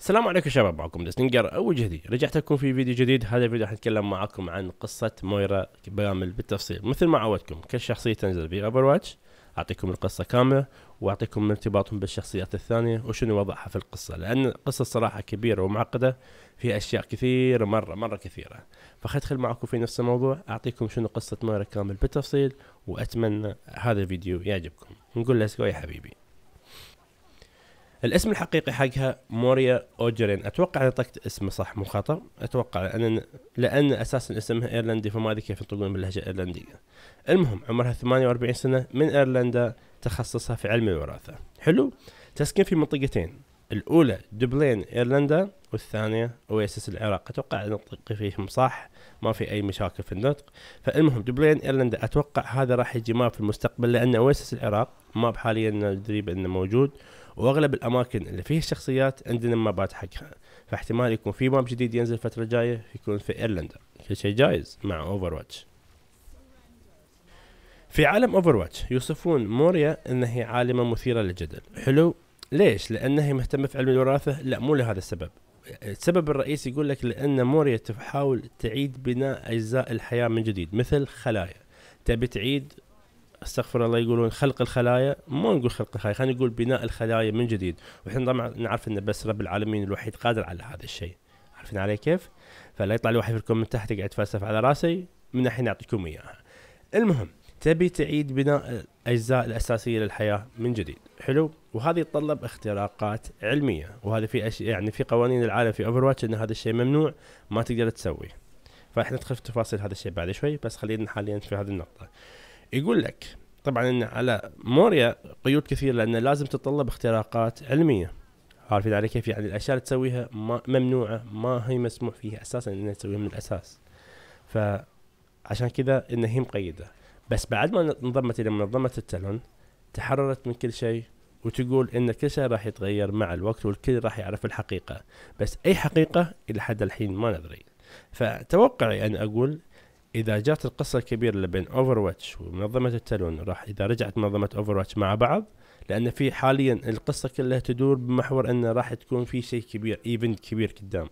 السلام عليكم شباب معكم دستنجر او جهدي رجعت لكم في فيديو جديد هذا الفيديو راح نتكلم معكم عن قصة مويرا بامل بالتفصيل مثل ما عودتكم كل شخصية تنزل في اوفر واتش اعطيكم القصة كاملة واعطيكم ارتباطهم بالشخصيات الثانية وشنو وضعها في القصة لان القصة صراحة كبيرة ومعقدة في اشياء كثيرة مرة مرة كثيرة فخدخل معكم في نفس الموضوع اعطيكم شنو قصة مويرا كامل بالتفصيل واتمنى هذا الفيديو يعجبكم نقول لسكو يا حبيبي الاسم الحقيقي حقها موريا اوجرين اتوقع نطقت اسمه صح مو خطا اتوقع لان لان اساسا اسمها ايرلندي فما ادري كيف ينطقون باللهجه الايرلنديه المهم عمرها 48 سنه من ايرلندا تخصصها في علم الوراثه حلو تسكن في منطقتين الاولى دبلين ايرلندا والثانيه اويسس العراق اتوقع نطق فيهم صح ما في اي مشاكل في النطق فالمهم دبلين ايرلندا اتوقع هذا راح يجي ما في المستقبل لان اويسس العراق ما حاليا ندري بانه موجود واغلب الاماكن اللي فيها الشخصيات عندنا مابات حقها فاحتمال يكون في ماب جديد ينزل الفتره الجايه يكون في ايرلندا كل شيء جايز مع اوفر واتش في عالم اوفر واتش يوصفون موريا انها عالمه مثيره للجدل حلو ليش؟ لانه هي مهتمه في علم الوراثه؟ لا مو لهذا السبب. السبب الرئيسي يقول لك لان موريا تحاول تعيد بناء اجزاء الحياه من جديد مثل خلايا. تبي تعيد استغفر الله يقولون خلق الخلايا مو نقول خلق الخلايا خلينا نقول بناء الخلايا من جديد واحنا طبعا نعرف ان بس رب العالمين الوحيد قادر على هذا الشيء عارفين علي كيف؟ فلا يطلع الواحد في الكومنت تحت يقعد يتفلسف على راسي من الحين اعطيكم اياها. المهم تبي تعيد بناء الاجزاء الاساسيه للحياه من جديد حلو وهذا يتطلب اختراقات علميه وهذا في اشياء يعني في قوانين العالم في اوفر واتش ان هذا الشيء ممنوع ما تقدر تسويه فاحنا ندخل في تفاصيل هذا الشيء بعد شوي بس خلينا حاليا في هذه النقطه يقول لك طبعا ان على موريا قيود كثيره لان لازم تتطلب اختراقات علميه عارفين علي كيف يعني الاشياء اللي تسويها ما ممنوعه ما هي مسموح فيها اساسا انها تسويها من الاساس فعشان كذا ان هي مقيده بس بعد ما انضمت الى منظمه التالون تحررت من كل شيء وتقول ان كل شيء راح يتغير مع الوقت والكل راح يعرف الحقيقه بس اي حقيقه الى حد الحين ما ندري فتوقعي ان اقول اذا جات القصه الكبيره اللي بين اوفر واتش ومنظمه التالون راح اذا رجعت منظمه اوفر واتش مع بعض لان في حاليا القصه كلها تدور بمحور انه راح تكون في شيء كبير ايفنت كبير قدام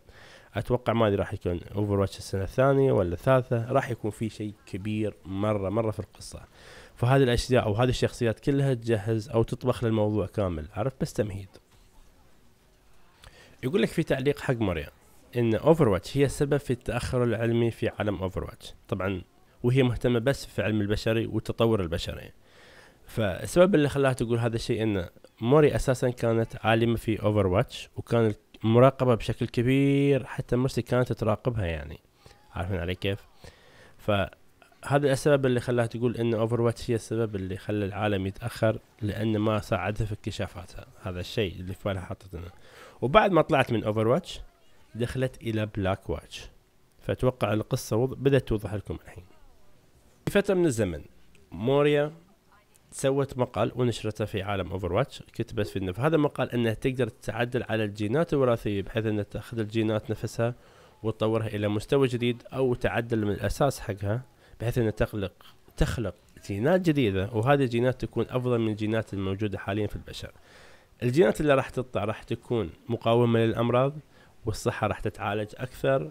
اتوقع ما ادري راح يكون اوفر واتش السنه الثانيه ولا الثالثه راح يكون في شيء كبير مره مره في القصه فهذه الاشياء او هذه الشخصيات كلها تجهز او تطبخ للموضوع كامل عرفت بس تمهيد يقول لك في تعليق حق مريم ان اوفر واتش هي السبب في التاخر العلمي في عالم اوفر واتش طبعا وهي مهتمه بس في علم البشري والتطور البشري فالسبب اللي خلاها تقول هذا الشيء ان موري اساسا كانت عالمه في اوفر واتش وكان مراقبه بشكل كبير حتى مرسي كانت تراقبها يعني عارفين علي كيف فهذا السبب اللي خلاها تقول ان اوفر واتش هي السبب اللي خلى العالم يتاخر لان ما ساعدها في اكتشافاتها هذا الشيء اللي في بالها حاطتنا وبعد ما طلعت من اوفر واتش دخلت الى بلاك واتش فاتوقع القصه بدات توضح لكم الحين في فتره من الزمن موريا سوت مقال ونشرته في عالم اوفر واتش كتبت في هذا المقال انها تقدر تعدل على الجينات الوراثيه بحيث انها تاخذ الجينات نفسها وتطورها الى مستوى جديد او تعدل من الاساس حقها بحيث انها تخلق تخلق جينات جديده وهذه الجينات تكون افضل من الجينات الموجوده حاليا في البشر. الجينات اللي راح تطلع راح تكون مقاومه للامراض والصحه راح تتعالج اكثر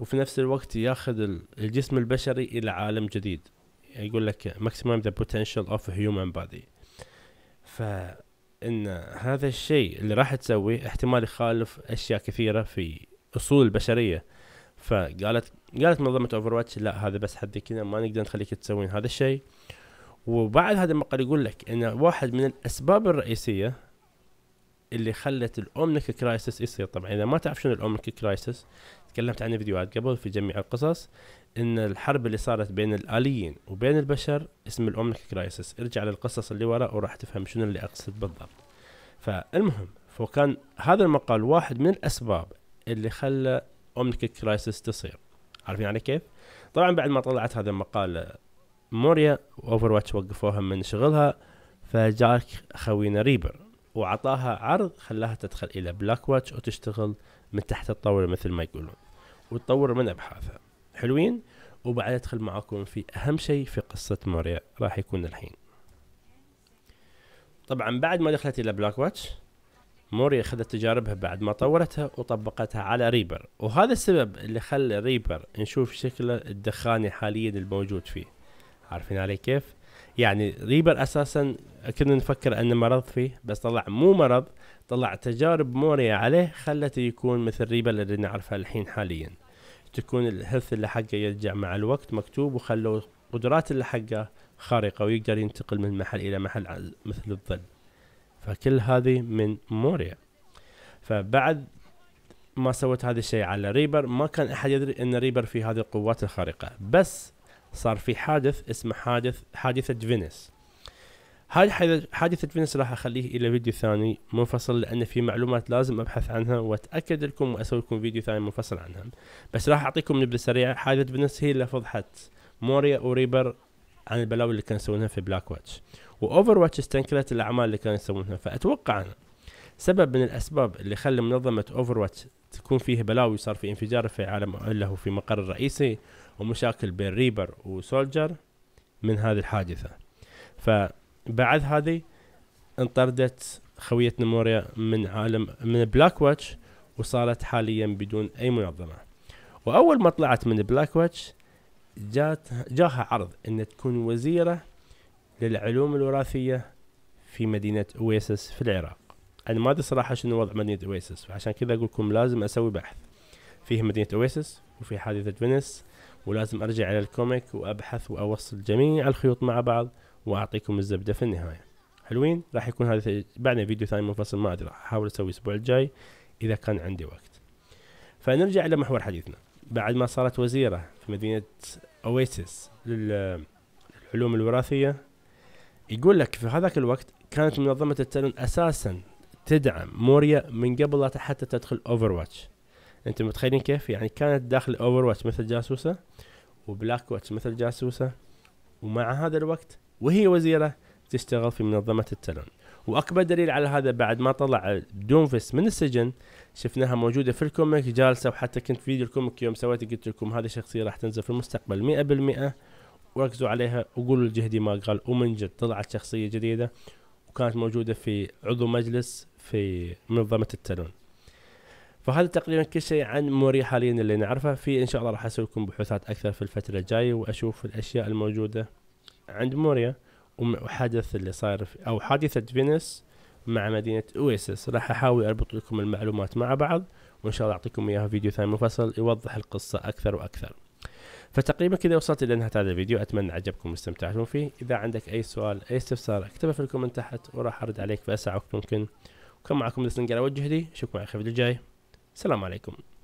وفي نفس الوقت ياخذ الجسم البشري الى عالم جديد يقول لك maximum the potential of human body فإن هذا الشيء اللي راح تسويه احتمال يخالف أشياء كثيرة في أصول البشرية فقالت قالت منظمة اوفر واتش لا هذا بس حد كذا ما نقدر نخليك تسوين هذا الشيء وبعد هذا المقال يقول لك ان واحد من الاسباب الرئيسية اللي خلت الاومنيك كرايسس يصير طبعا اذا ما تعرف شنو الاومنيك كرايسس تكلمت عنه فيديوهات قبل في جميع القصص ان الحرب اللي صارت بين الاليين وبين البشر اسم الاومنيك كرايسس ارجع للقصص اللي وراء وراح تفهم شنو اللي اقصد بالضبط فالمهم فكان هذا المقال واحد من الاسباب اللي خلى اومنيك كرايسس تصير عارفين علي يعني كيف طبعا بعد ما طلعت هذا المقال موريا واوفر واتش وقفوها من شغلها فجاك خوينا ريبر وعطاها عرض خلاها تدخل الى بلاك واتش وتشتغل من تحت الطاوله مثل ما يقولون وتطور من ابحاثها حلوين وبعد ادخل معاكم في اهم شيء في قصه موريا راح يكون الحين طبعا بعد ما دخلت الى بلاك واتش موريا اخذت تجاربها بعد ما طورتها وطبقتها على ريبر وهذا السبب اللي خلى ريبر نشوف شكله الدخاني حاليا الموجود فيه عارفين علي كيف يعني ريبر اساسا كنا نفكر انه مرض فيه بس طلع مو مرض طلع تجارب موريا عليه خلته يكون مثل ريبر اللي نعرفها الحين حاليا تكون الهيلث اللي حقه يرجع مع الوقت مكتوب وخلوا القدرات اللي حقه خارقه ويقدر ينتقل من محل الى محل مثل الظل فكل هذه من موريا فبعد ما سوت هذا الشيء على ريبر ما كان احد يدري ان ريبر في هذه القوات الخارقه بس صار في حادث اسمه حادث حادثة فينيس هاي حادثة فينيس راح اخليه الى فيديو ثاني منفصل لان في معلومات لازم ابحث عنها واتاكد لكم واسوي لكم فيديو ثاني منفصل عنها بس راح اعطيكم نبذة سريعة حادثة فينيس هي اللي فضحت موريا وريبر عن البلاوي اللي كانوا يسوونها في بلاك واتش واوفر واتش استنكرت الاعمال اللي كانوا يسوونها فاتوقع انا سبب من الاسباب اللي خلى منظمه اوفر واتش تكون فيه بلاوي وصار في انفجار في عالم له في مقر الرئيسي ومشاكل بين ريبر وسولجر من هذه الحادثه فبعد هذه انطردت خويه نموريا من عالم من بلاك واتش وصارت حاليا بدون اي منظمه واول ما طلعت من بلاك واتش جات جاها عرض ان تكون وزيره للعلوم الوراثيه في مدينه اويسس في العراق انا ما ادري صراحه شنو وضع مدينه اويسس فعشان كذا اقول لكم لازم اسوي بحث فيه مدينه اويسس وفي حادثه فينيس ولازم ارجع الى الكوميك وابحث واوصل جميع الخيوط مع بعض واعطيكم الزبده في النهايه حلوين راح يكون هذا بعدنا فيديو ثاني منفصل ما ادري راح احاول اسوي الاسبوع الجاي اذا كان عندي وقت فنرجع الى محور حديثنا بعد ما صارت وزيره في مدينه اويسس للعلوم الوراثيه يقول لك في هذاك الوقت كانت منظمه التالون اساسا تدعم موريا من قبل لا حتى تدخل اوفر واتش انتم متخيلين كيف يعني كانت داخل اوفر واتش مثل جاسوسه وبلاك واتش مثل جاسوسه ومع هذا الوقت وهي وزيره تشتغل في منظمه التلون واكبر دليل على هذا بعد ما طلع دونفيس من السجن شفناها موجوده في الكوميك جالسه وحتى كنت فيديو الكوميك يوم سويته قلت لكم هذه الشخصيه راح تنزل في المستقبل 100% وركزوا عليها وقولوا الجهدي ما قال ومن جد طلعت شخصيه جديده وكانت موجوده في عضو مجلس في منظمه التالون فهذا تقريبا كل شيء عن موري حاليا اللي نعرفه في ان شاء الله راح اسوي لكم بحوثات اكثر في الفتره الجايه واشوف الاشياء الموجوده عند موريا وحدث اللي صاير او حادثه فينس مع مدينه اويسس راح احاول اربط لكم المعلومات مع بعض وان شاء الله اعطيكم اياها فيديو ثاني مفصل يوضح القصه اكثر واكثر فتقريبا كذا وصلت الى نهايه هذا الفيديو اتمنى عجبكم واستمتعتم فيه اذا عندك اي سؤال اي استفسار اكتبه في الكومنت تحت وراح ارد عليك في اسرع وقت ممكن كان معكم لسنجر وجهدي اشوفكم على الخير الجاي السلام عليكم